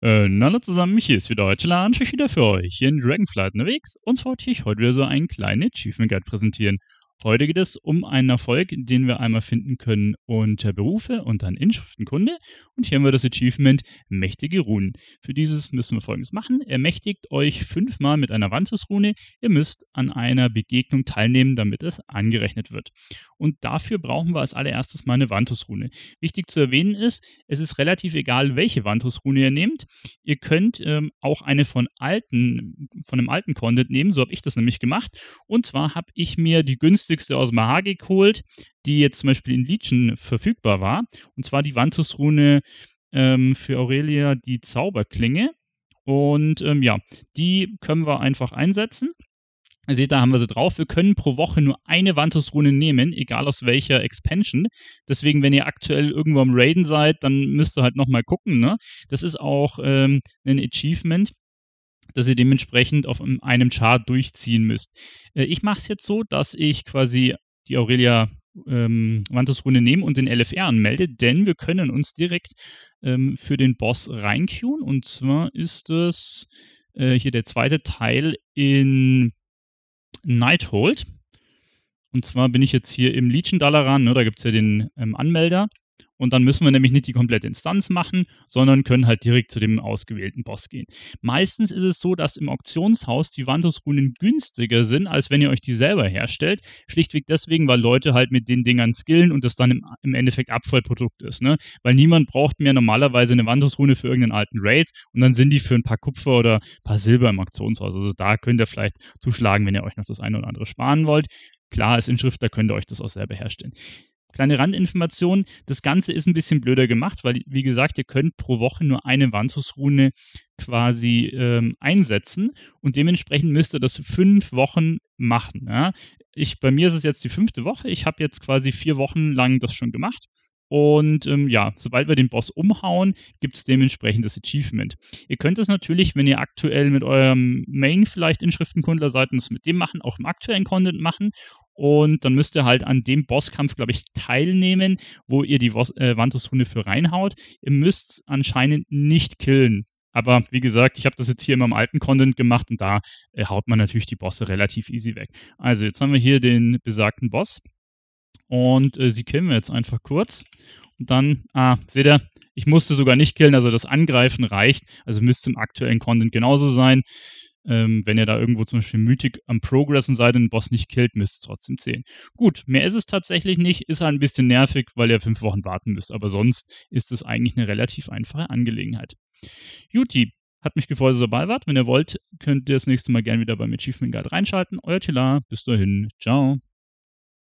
Und äh, hallo zusammen, hier ist wieder euer Lansch, ich wieder für euch hier in Dragonflight unterwegs und wollte ich heute wieder so einen kleinen Achievement Guide präsentieren. Heute geht es um einen Erfolg, den wir einmal finden können unter Berufe und dann Inschriftenkunde. Und hier haben wir das Achievement Mächtige Runen. Für dieses müssen wir folgendes machen. Ermächtigt euch fünfmal mit einer Wandesrune. Ihr müsst an einer Begegnung teilnehmen, damit es angerechnet wird. Und dafür brauchen wir als allererstes mal eine Wandesrune. Wichtig zu erwähnen ist, es ist relativ egal, welche Wandesrune ihr nehmt. Ihr könnt ähm, auch eine von alten, von einem alten Content nehmen. So habe ich das nämlich gemacht. Und zwar habe ich mir die günstige günstigste aus Mahage geholt, die jetzt zum Beispiel in Legion verfügbar war. Und zwar die Vantus-Rune ähm, für Aurelia, die Zauberklinge. Und ähm, ja, die können wir einfach einsetzen. Ihr seht, da haben wir sie drauf. Wir können pro Woche nur eine Vantus-Rune nehmen, egal aus welcher Expansion. Deswegen, wenn ihr aktuell irgendwo am Raiden seid, dann müsst ihr halt nochmal gucken. Ne? Das ist auch ähm, ein Achievement, dass ihr dementsprechend auf ähm, einem Chart durchziehen müsst. Äh, ich mache es jetzt so, dass ich quasi die Aurelia ähm, Vantus-Runde nehme und den LFR anmelde, denn wir können uns direkt ähm, für den Boss reinqueuen. Und zwar ist das äh, hier der zweite Teil in Nighthold. Und zwar bin ich jetzt hier im Legion Dalaran, ne, da gibt es ja den ähm, Anmelder. Und dann müssen wir nämlich nicht die komplette Instanz machen, sondern können halt direkt zu dem ausgewählten Boss gehen. Meistens ist es so, dass im Auktionshaus die Wandelsrunen günstiger sind, als wenn ihr euch die selber herstellt. Schlichtweg deswegen, weil Leute halt mit den Dingern skillen und das dann im, im Endeffekt Abfallprodukt ist. Ne? Weil niemand braucht mehr normalerweise eine Wandelsrune für irgendeinen alten Raid und dann sind die für ein paar Kupfer oder ein paar Silber im Auktionshaus. Also da könnt ihr vielleicht zuschlagen, wenn ihr euch noch das eine oder andere sparen wollt. Klar ist Inschrift, da könnt ihr euch das auch selber herstellen. Kleine Randinformation, das Ganze ist ein bisschen blöder gemacht, weil, wie gesagt, ihr könnt pro Woche nur eine Vantus-Rune quasi ähm, einsetzen und dementsprechend müsst ihr das fünf Wochen machen. Ja? Ich, bei mir ist es jetzt die fünfte Woche, ich habe jetzt quasi vier Wochen lang das schon gemacht. Und ähm, ja, sobald wir den Boss umhauen, gibt es dementsprechend das Achievement. Ihr könnt es natürlich, wenn ihr aktuell mit eurem Main vielleicht Inschriftenkundler seid und es mit dem machen, auch im aktuellen Content machen. Und dann müsst ihr halt an dem Bosskampf, glaube ich, teilnehmen, wo ihr die Vos hunde äh, für reinhaut. Ihr müsst anscheinend nicht killen. Aber wie gesagt, ich habe das jetzt hier immer im alten Content gemacht und da äh, haut man natürlich die Bosse relativ easy weg. Also jetzt haben wir hier den besagten Boss und äh, sie killen wir jetzt einfach kurz. Und dann, ah, seht ihr, ich musste sogar nicht killen, also das Angreifen reicht. Also müsste im aktuellen Content genauso sein. Ähm, wenn ihr da irgendwo zum Beispiel mütig am Progressen seid und den Boss nicht killt, müsst ihr trotzdem zählen. Gut, mehr ist es tatsächlich nicht. Ist halt ein bisschen nervig, weil ihr fünf Wochen warten müsst. Aber sonst ist es eigentlich eine relativ einfache Angelegenheit. Juti, hat mich gefreut, dass ihr dabei wart. Wenn ihr wollt, könnt ihr das nächste Mal gerne wieder beim Achievement Guide reinschalten. Euer Tila, bis dahin. Ciao.